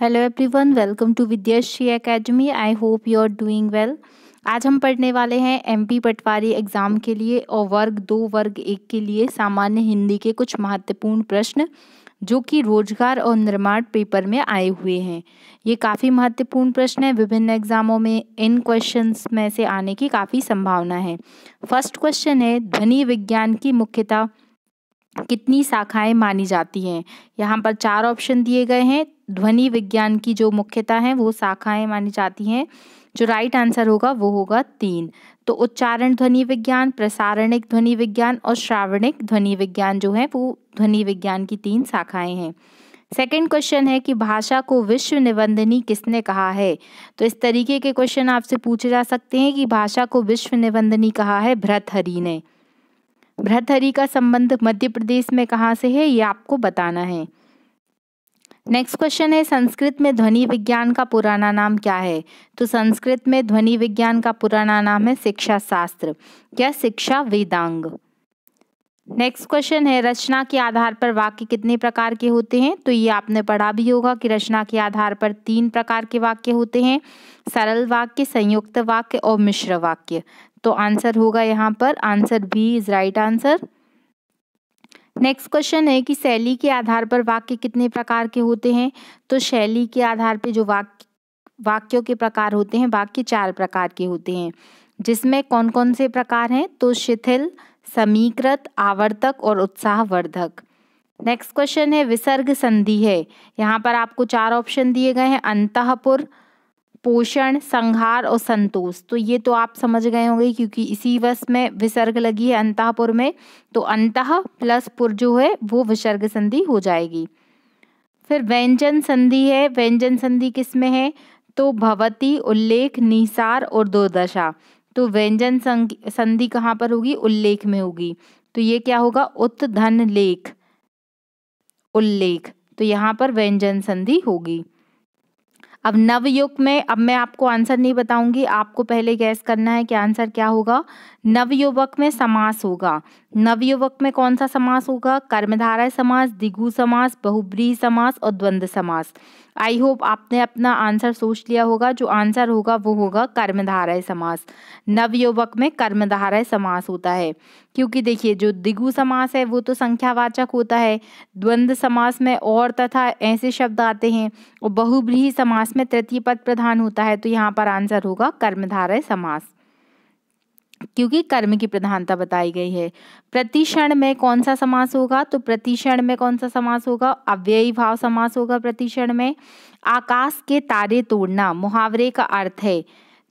hello everyone welcome to Vidyashree Academy I hope you are doing well आज हम पढ़ने वाले हैं एमपी पटवारी एग्ज़ाम के लिए और वर्ग दो वर्ग एक के लिए सामान्य हिंदी के कुछ महत्वपूर्ण प्रश्न जो कि रोजगार और निर्माण पेपर में आए हुए हैं ये काफ़ी महत्वपूर्ण प्रश्न है विभिन्न एग्जामों में इन क्वेश्चंस में से आने की काफ़ी संभावना है फर्स्ट क्वेश्चन है ध्वनि विज्ञान की मुख्यता कितनी शाखाएं मानी जाती हैं यहाँ पर चार ऑप्शन दिए गए हैं ध्वनि विज्ञान की जो मुख्यता है वो शाखाएं मानी जाती हैं जो राइट आंसर होगा वो होगा तीन तो उच्चारण ध्वनि विज्ञान प्रसारणिक ध्वनि विज्ञान और श्रावणिक ध्वनि विज्ञान जो है वो ध्वनि विज्ञान की तीन शाखाएं हैं सेकेंड क्वेश्चन है कि भाषा को विश्व निबंधनी किसने कहा है तो इस तरीके के क्वेश्चन आपसे पूछे जा सकते हैं कि भाषा को विश्व निबंधनी कहा है भ्रतहरि ने भ्रतहरि का संबंध मध्य प्रदेश में कहाँ से है ये आपको बताना है नेक्स्ट क्वेश्चन है संस्कृत में ध्वनि विज्ञान का पुराना नाम क्या है तो संस्कृत में ध्वनि विज्ञान का पुराना नाम है शिक्षा शास्त्र या शिक्षा वेदांग नेक्स्ट क्वेश्चन है रचना के आधार पर वाक्य कितने प्रकार के होते हैं तो ये आपने पढ़ा भी होगा कि रचना के आधार पर तीन प्रकार के वाक्य होते हैं सरल वाक्य संयुक्त वाक्य और मिश्र वाक्य तो आंसर होगा यहाँ पर answer B is right answer next question है कि शैली के आधार पर वाक्य कितने प्रकार के होते हैं तो शैली के आधार पे जो वाक्य वाक्यों के प्रकार होते हैं वाक्य चार प्रकार के होते हैं जिसमें कौन कौन से प्रकार हैं तो शिथिल समीकृत आवर्तक और उत्साहवर्धक नेक्स्ट क्वेश्चन है विसर्ग संधि है यहाँ पर आपको चार ऑप्शन दिए गए हैं अंतपुर पोषण संहार और संतोष तो ये तो आप समझ गए होंगे क्योंकि इसी वर्ष में विसर्ग लगी है अंतपुर में तो अंत प्लस पुर जो है वो विसर्ग संधि हो जाएगी फिर व्यंजन संधि है व्यंजन संधि किस में है तो भवती उल्लेख निसार और दुर्दशा तो व्यंजन संधि कहाँ पर होगी उल्लेख में होगी तो ये क्या होगा उत्त धन लेख उल्लेख तो यहाँ पर व्यंजन संधि होगी अब नवयुग में अब मैं आपको आंसर नहीं बताऊंगी आपको पहले गैस करना है कि आंसर क्या होगा नवयुवक में समास होगा नवयुवक में कौन सा समास होगा कर्मधारय समास दिगु समास बहुब्रीही समास और द्वंद्व समास आई होप आपने अपना आंसर सोच लिया होगा जो आंसर होगा वो होगा कर्मधारय समास नवयुवक में कर्मधारय समास होता है क्योंकि देखिए जो दिगु समास है वो तो संख्यावाचक होता है द्वंद्व समास में और तथा ऐसे शब्द आते हैं और बहुब्रीही समास में तृतीय पद प्रधान होता है तो यहाँ पर आंसर होगा कर्मधारय समास क्योंकि कर्म की प्रधानता बताई गई है प्रतिषण में कौन सा समास होगा तो प्रतिषण में कौन सा समास होगा अव्ययी भाव समास होगा प्रतिषण में आकाश के तारे तोड़ना मुहावरे का अर्थ है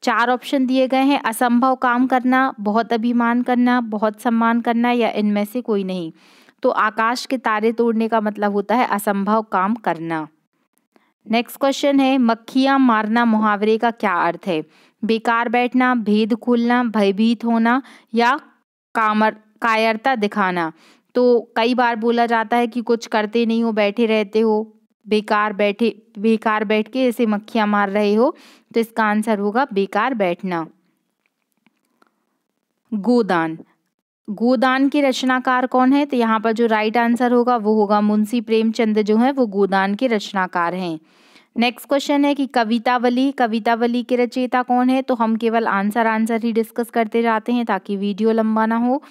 चार ऑप्शन दिए गए हैं असंभव काम करना बहुत अभिमान करना बहुत सम्मान करना या इनमें से कोई नहीं तो आकाश के तारे तोड़ने का मतलब होता है असंभव काम करना नेक्स्ट क्वेश्चन है मक्खियां मारना मुहावरे का क्या अर्थ है बेकार बैठना भेद खुलना भयभीत होना या कामर कायरता दिखाना तो कई बार बोला जाता है कि कुछ करते नहीं हो बैठे रहते हो बेकार बैठे बेकार बैठ के ऐसे मक्खियां मार रहे हो तो इसका आंसर होगा बेकार बैठना गोदान गोदान के रचनाकार कौन है तो यहाँ पर जो राइट आंसर होगा वो होगा मुंशी प्रेमचंद जो है वो गोदान के रचनाकार हैं नेक्स्ट क्वेश्चन है कि कवितावली कवितावली के रचयिता कौन है तो हम केवल आंसर आंसर ही डिस्कस करते जाते हैं ताकि वीडियो लंबा ना हो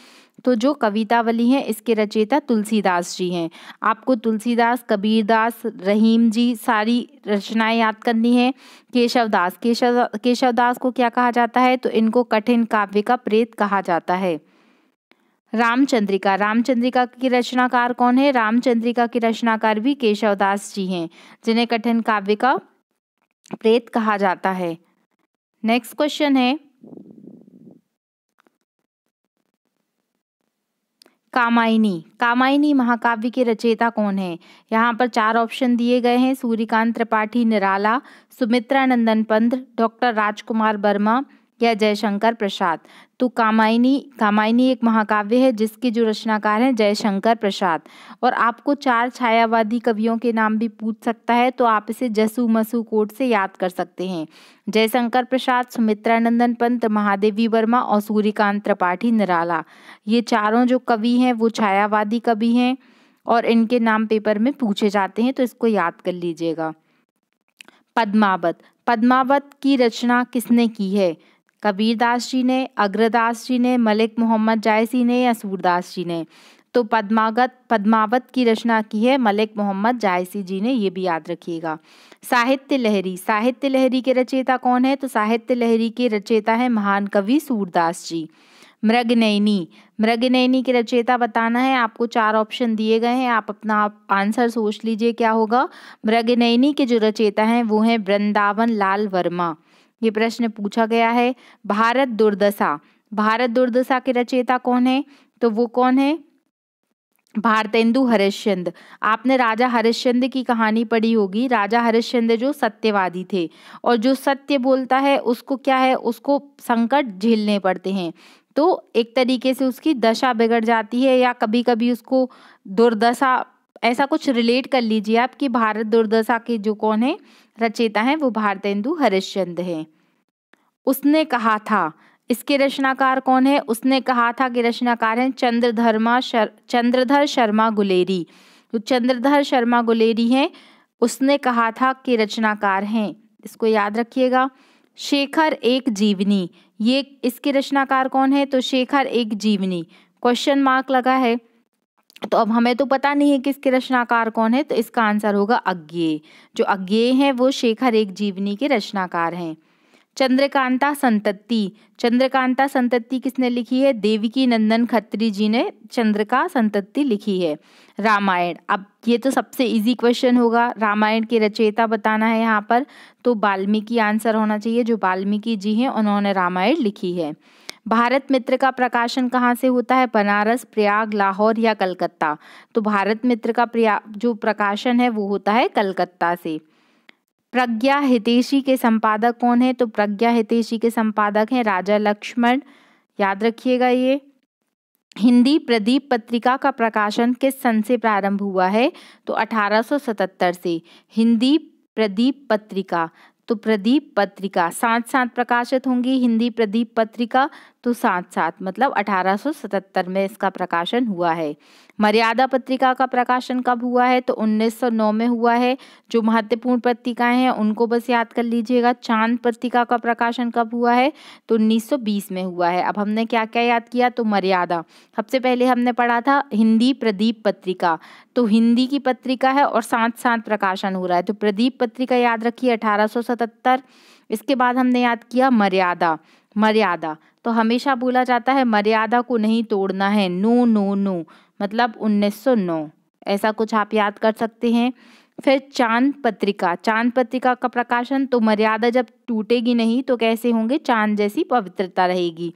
तो जो कवितावली है इसके रचयिता तुलसीदास जी हैं आपको तुलसीदास कबीरदास रहीम जी सारी रचनाएं याद करनी है केशवदास केशव केशवदास को क्या कहा जाता है तो इनको कठिन काव्य का प्रेत कहा जाता है रामचंद्रिका रामचंद्रिका की रचनाकार कौन है रामचंद्रिका की रचनाकार भी केशवदास जी हैं जिन्हें कठिन काव्य का प्रेत कहा जाता है नेक्स्ट क्वेश्चन है कामायनी कामायनी महाकाव्य के रचयिता कौन है यहाँ पर चार ऑप्शन दिए गए हैं सूर्यकांत त्रिपाठी निराला सुमित्रा नंदन पंत डॉक्टर राजकुमार वर्मा या जयशंकर प्रसाद तो कामायनी कामायनी एक महाकाव्य है जिसके जो रचनाकार हैं जयशंकर प्रसाद और आपको चार छायावादी कवियों के नाम भी पूछ सकता है तो आप इसे जसू मसु कोट से याद कर सकते हैं जयशंकर प्रसाद सुमित्रानंदन पंत महादेवी वर्मा और सूर्यकांत त्रिपाठी निराला ये चारों जो कवि हैं वो छायावादी कवि हैं और इनके नाम पेपर में पूछे जाते हैं तो इसको याद कर लीजिएगा पद्मावत पद्मावत की रचना किसने की है कबीरदास जी ने अग्रदास जी ने मलिक मोहम्मद जायसी ने या सूरदास जी ने तो पद्मागत पद्मावत की रचना की है मलिक मोहम्मद जायसी जी ने ये भी याद रखिएगा साहित्य लहरी साहित्य लहरी के रचयिता कौन है तो साहित्य लहरी के रचयिता है महान कवि सूरदास जी मृगनैनी मृगनैनी के रचयिता बताना है आपको चार ऑप्शन दिए गए हैं आप अपना आंसर सोच लीजिए क्या होगा मृगनयनी के जो रचयिता हैं वो हैं वृंदावन लाल वर्मा ये प्रश्न पूछा गया है भारत दुर्दशा भारत दुर्दशा के रचयिता कौन है तो वो कौन है भारतेंदु हरिश्चंद आपने राजा हरिश्चंद की कहानी पढ़ी होगी राजा हरिश्चंद जो सत्यवादी थे और जो सत्य बोलता है उसको क्या है उसको संकट झेलने पड़ते हैं तो एक तरीके से उसकी दशा बिगड़ जाती है या कभी कभी उसको दुर्दशा ऐसा कुछ रिलेट कर लीजिए आप कि भारत दुर्दशा के जो कौन है रचेता है वो भारतेंदु हरिश्चंद्र है उसने कहा था इसके रचनाकार कौन है उसने कहा था कि रचनाकार हैं चंद्रधर्मा शर, चंद्रधर शर्मा गुलेरी जो चंद्रधर शर्मा गुलेरी हैं उसने कहा था कि रचनाकार हैं इसको याद रखिएगा शेखर एक जीवनी ये इसके रचनाकार कौन है तो शेखर एक जीवनी क्वेश्चन मार्क लगा है तो अब हमें तो पता नहीं है कि इसके रचनाकार कौन है तो इसका आंसर होगा अज्ञे जो अज्ञे हैं वो शेखर एक जीवनी के रचनाकार हैं चंद्रकांता संतति चंद्रकांता संतति किसने लिखी है देवकी नंदन खत्री जी ने चंद्रका संतति लिखी है रामायण अब ये तो सबसे इजी क्वेश्चन होगा रामायण के रचयिता बताना है यहाँ पर तो वाल्मीकि आंसर होना चाहिए जो वाल्मीकि जी हैं उन्होंने रामायण लिखी है भारत मित्र का प्रकाशन कहाँ से होता है बनारस प्रयाग लाहौर या कलकत्ता तो भारत मित्र का जो प्रकाशन है वो होता है कलकत्ता से प्रज्ञा हितेशी के संपादक कौन है तो प्रज्ञा हितेशी के संपादक हैं राजा लक्ष्मण याद रखिएगा ये हिंदी प्रदीप पत्रिका का प्रकाशन किस सन से प्रारंभ हुआ है तो 1877 से हिंदी प्रदीप पत्रिका तो प्रदीप पत्रिका साथ साथ प्रकाशित होंगी हिंदी प्रदीप पत्रिका तो साथ साथ मतलब 1877 में इसका प्रकाशन हुआ है मर्यादा पत्रिका का प्रकाशन कब हुआ है तो 1909 में हुआ है जो महत्वपूर्ण पत्रिकाएं हैं उनको बस याद कर लीजिएगा चांद पत्रिका का प्रकाशन कब हुआ है तो 1920 में हुआ है अब हमने क्या क्या याद किया तो मर्यादा सबसे पहले हमने पढ़ा था हिंदी प्रदीप पत्रिका तो हिंदी की पत्रिका है और साथ साथ प्रकाशन हो रहा है तो प्रदीप पत्रिका याद रखिए अठारह इसके बाद हमने याद किया मर्यादा मर्यादा तो हमेशा बोला जाता है मर्यादा को नहीं तोड़ना है नो नो नो मतलब 1909 ऐसा कुछ आप याद कर सकते हैं फिर चांद पत्रिका चांद पत्रिका का प्रकाशन तो मर्यादा जब टूटेगी नहीं तो कैसे होंगे चांद जैसी पवित्रता रहेगी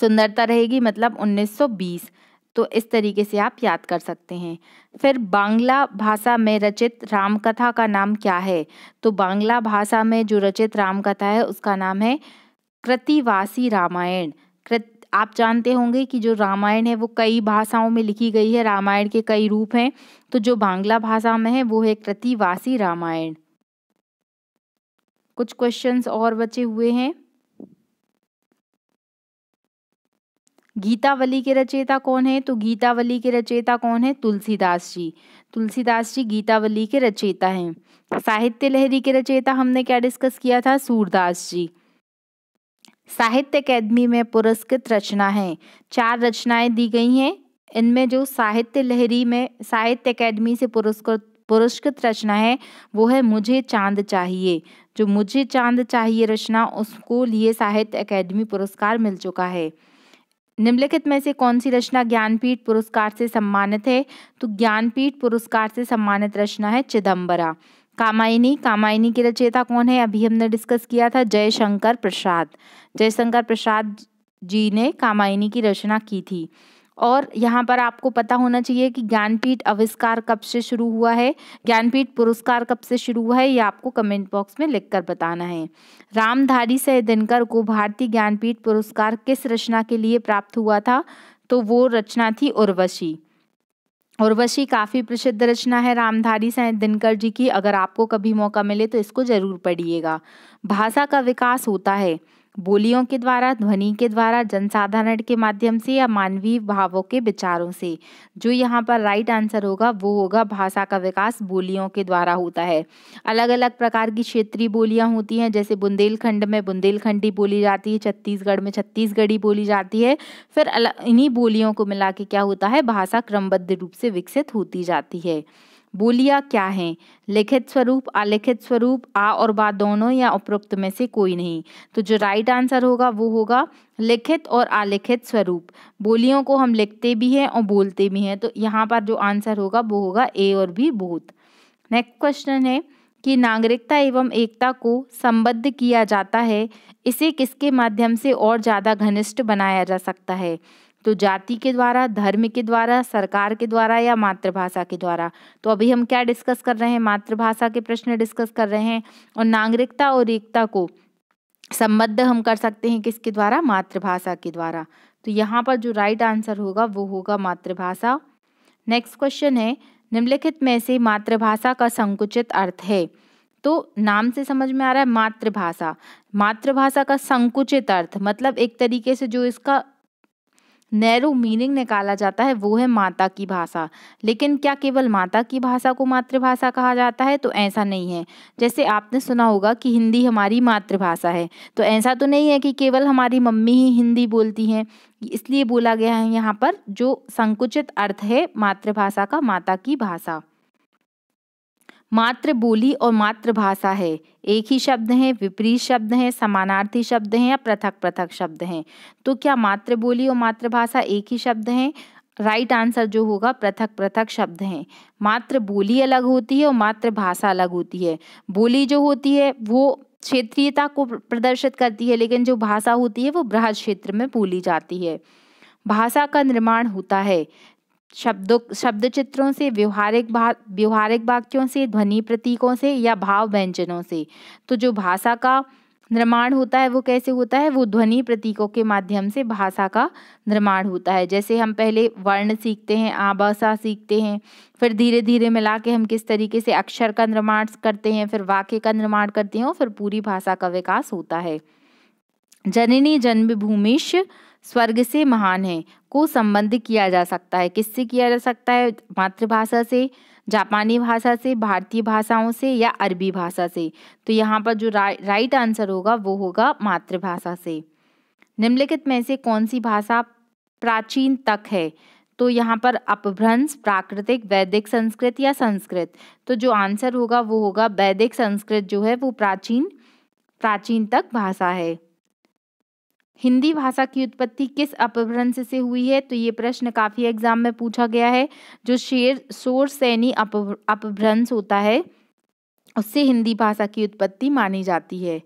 सुंदरता रहेगी मतलब 1920 तो इस तरीके से आप याद कर सकते हैं फिर बांग्ला भाषा में रचित रामकथा का नाम क्या है तो बांग्ला भाषा में जो रचित रामकथा है उसका नाम है कृतिवासी रामायण कृत आप जानते होंगे कि जो रामायण है वो कई भाषाओं में लिखी गई है रामायण के कई रूप हैं तो जो बांग्ला भाषा में है वो है कृतिवासी रामायण कुछ क्वेश्चंस और बचे हुए हैं गीतावली के रचयिता कौन है तो गीतावली के रचयिता कौन है तुलसीदास जी तुलसीदास जी गीतावली के रचयिता हैं साहित्य लहरी के रचयिता हमने क्या डिस्कस किया था सूरदास जी साहित्य अकेदमी में पुरस्कृत रचना है चार रचनाएं दी गई हैं इनमें जो साहित्य लहरी में साहित्य अकेदमी से पुरस्कृत पुरस्कृत रचना है वो है मुझे चांद चाहिए जो मुझे चांद चाहिए रचना उसको लिए साहित्य अकेदमी पुरस्कार मिल चुका है निम्नलिखित में से कौन सी रचना ज्ञानपीठ पुरस्कार से सम्मानित है तो ज्ञानपीठ पुरस्कार से सम्मानित रचना है चिदम्बरा कामायनी कामायनी की रचयिता कौन है अभी हमने डिस्कस किया था जयशंकर प्रसाद जयशंकर प्रसाद जी ने कामायनी की रचना की थी और यहाँ पर आपको पता होना चाहिए कि ज्ञानपीठ आविष्कार कब से शुरू हुआ है ज्ञानपीठ पुरस्कार कब से शुरू हुआ है ये आपको कमेंट बॉक्स में लिखकर बताना है रामधारी सह दिनकर को भारतीय ज्ञानपीठ पुरस्कार किस रचना के लिए प्राप्त हुआ था तो वो रचना थी उर्वशी उर्वशी काफ़ी प्रसिद्ध रचना है रामधारी साईं दिनकर जी की अगर आपको कभी मौका मिले तो इसको ज़रूर पढ़िएगा भाषा का विकास होता है बोलियों के द्वारा ध्वनि के द्वारा जनसाधारण के माध्यम से या मानवीय भावों के विचारों से जो यहाँ पर राइट आंसर होगा वो होगा भाषा का विकास बोलियों के द्वारा होता है अलग अलग प्रकार की क्षेत्रीय बोलियाँ होती हैं जैसे बुंदेलखंड में बुंदेलखंडी बोली जाती है छत्तीसगढ़ में छत्तीसगढ़ी बोली जाती है फिर इन्हीं बोलियों को मिला के क्या होता है भाषा क्रमबद्ध रूप से विकसित होती जाती है बोलियाँ क्या हैं लिखित स्वरूप अलिखित स्वरूप आ और बा दोनों या उपरोक्त में से कोई नहीं तो जो राइट आंसर होगा वो होगा लिखित और अलिखित स्वरूप बोलियों को हम लिखते भी हैं और बोलते भी हैं तो यहाँ पर जो आंसर होगा वो होगा ए और बी बोथ नेक्स्ट क्वेश्चन है कि नागरिकता एवं एकता को संबद्ध किया जाता है इसे किसके माध्यम से और ज़्यादा घनिष्ठ बनाया जा सकता है तो जाति के द्वारा धर्म के द्वारा सरकार के द्वारा या मातृभाषा के द्वारा तो अभी हम क्या डिस्कस कर रहे हैं मातृभाषा के प्रश्न डिस्कस कर रहे हैं और नागरिकता और एकता को संबद्ध हम कर सकते हैं किसके द्वारा मातृभाषा के द्वारा तो यहाँ पर जो राइट आंसर होगा वो होगा मातृभाषा नेक्स्ट क्वेश्चन है निम्नलिखित में से मातृभाषा का संकुचित अर्थ है तो नाम से समझ में आ रहा है मातृभाषा मातृभाषा का संकुचित अर्थ मतलब एक तरीके से जो इसका नैरो मीनिंग निकाला जाता है वो है माता की भाषा लेकिन क्या केवल माता की भाषा को मातृभाषा कहा जाता है तो ऐसा नहीं है जैसे आपने सुना होगा कि हिंदी हमारी मातृभाषा है तो ऐसा तो नहीं है कि केवल हमारी मम्मी ही हिंदी बोलती हैं इसलिए बोला गया है यहाँ पर जो संकुचित अर्थ है मातृभाषा का माता की भाषा मात्र बोली और मातृभाषा है एक ही शब्द हैं विपरीत शब्द हैं समानार्थी शब्द हैं या पृथक पृथक शब्द हैं तो क्या बोली और मातृभाषा एक ही शब्द हैं राइट आंसर जो होगा पृथक पृथक शब्द हैं मात्र बोली अलग होती है और मातृभाषा अलग होती है बोली जो होती है वो क्षेत्रीयता को प्रदर्शित करती है लेकिन जो भाषा होती है वो बृहद क्षेत्र में बोली जाती है भाषा का निर्माण होता है शब्दों शब्द चित्रों से व्यवहारिक भा व्यवहारिक वाक्यों से ध्वनि प्रतीकों से या भाव व्यंजनों से तो जो भाषा का निर्माण होता है वो कैसे होता है वो ध्वनि प्रतीकों के माध्यम से भाषा का निर्माण होता है जैसे हम पहले वर्ण सीखते हैं आभाषा सीखते हैं फिर धीरे धीरे मिला के हम किस तरीके से अक्षर का निर्माण करते हैं फिर वाक्य का निर्माण करते हैं और फिर पूरी भाषा का विकास होता है जननी जन्मभूमिश स्वर्ग से महान है को संबंध किया जा सकता है किससे किया जा सकता है मातृभाषा से जापानी भाषा से भारतीय भाषाओं से या अरबी भाषा से तो यहाँ पर जो रा, राइट आंसर होगा वो होगा मातृभाषा से निम्नलिखित में से कौन सी भाषा प्राचीन तक है तो यहाँ पर अपभ्रंश प्राकृतिक वैदिक संस्कृत या संस्कृत तो जो आंसर होगा वो होगा वैदिक संस्कृत जो है वो प्राचीन प्राचीन तक भाषा है हिंदी भाषा की उत्पत्ति किस अपभ्रंश से हुई है तो ये प्रश्न काफ़ी एग्जाम में पूछा गया है जो शेर शोर सैनी अपभ्रंश होता है उससे हिंदी भाषा की उत्पत्ति मानी जाती है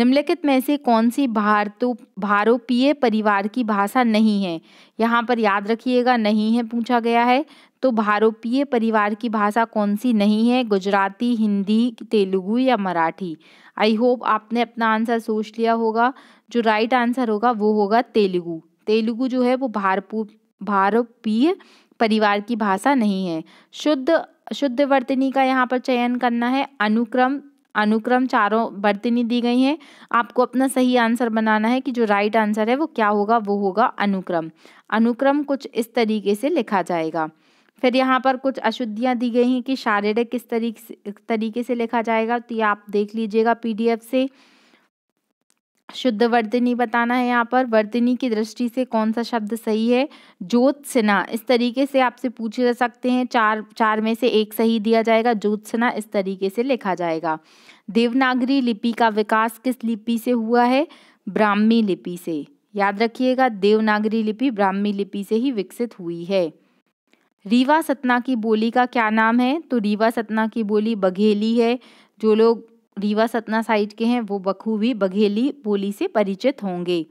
निम्नलिखित में से कौन सी भारतो भारोपीय परिवार की भाषा नहीं है यहाँ पर याद रखिएगा नहीं है पूछा गया है तो भारोपीय परिवार की भाषा कौन सी नहीं है गुजराती हिंदी तेलुगु या मराठी आई होप आपने अपना आंसर सोच लिया होगा जो राइट आंसर होगा वो होगा तेलुगु तेलुगु जो है वो भारपू भारोपीय परिवार की भाषा नहीं है शुद्ध शुद्ध वर्तनी का यहाँ पर चयन करना है अनुक्रम अनुक्रम चारों बर्तनी दी गई हैं आपको अपना सही आंसर बनाना है कि जो राइट आंसर है वो क्या होगा वो होगा अनुक्रम अनुक्रम कुछ इस तरीके से लिखा जाएगा फिर यहाँ पर कुछ अशुद्धियाँ दी गई हैं कि शारीरिक किस तरीके तरीके से लिखा जाएगा तो ये आप देख लीजिएगा पीडीएफ से शुद्ध वर्तनी बताना है यहाँ पर वर्धनी की दृष्टि से कौन सा शब्द सही है ज्योत्सना इस तरीके से आपसे पूछे जा सकते हैं चार चार में से एक सही दिया जाएगा ज्योत्सना इस तरीके से लिखा जाएगा देवनागरी लिपि का विकास किस लिपि से हुआ है ब्राह्मी लिपि से याद रखिएगा देवनागरी लिपि ब्राह्मी लिपि से ही विकसित हुई है रीवा सतना की बोली का क्या नाम है तो रीवा सतना की बोली बघेली है जो लोग रीवा सतना साइड के हैं वो बखूबी बघेली बोली से परिचित होंगे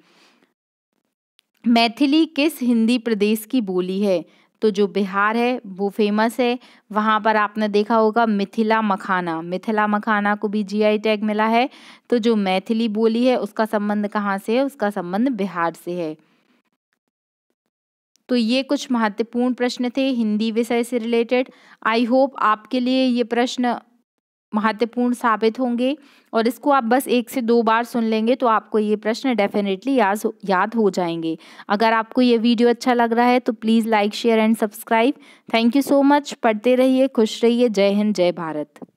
मैथिली किस हिंदी प्रदेश की बोली है तो जो बिहार है वो फेमस है वहाँ पर आपने देखा होगा मिथिला मखाना मिथिला मखाना को भी जीआई टैग मिला है तो जो मैथिली बोली है उसका संबंध कहाँ से है उसका संबंध बिहार से है तो ये कुछ महत्वपूर्ण प्रश्न थे हिंदी विषय से रिलेटेड आई होप आपके लिए ये प्रश्न महत्वपूर्ण साबित होंगे और इसको आप बस एक से दो बार सुन लेंगे तो आपको ये प्रश्न डेफिनेटली याद याद हो जाएंगे अगर आपको ये वीडियो अच्छा लग रहा है तो please like share and subscribe thank you so much पढ़ते रहिए खुश रहिए जय हिंद जय भारत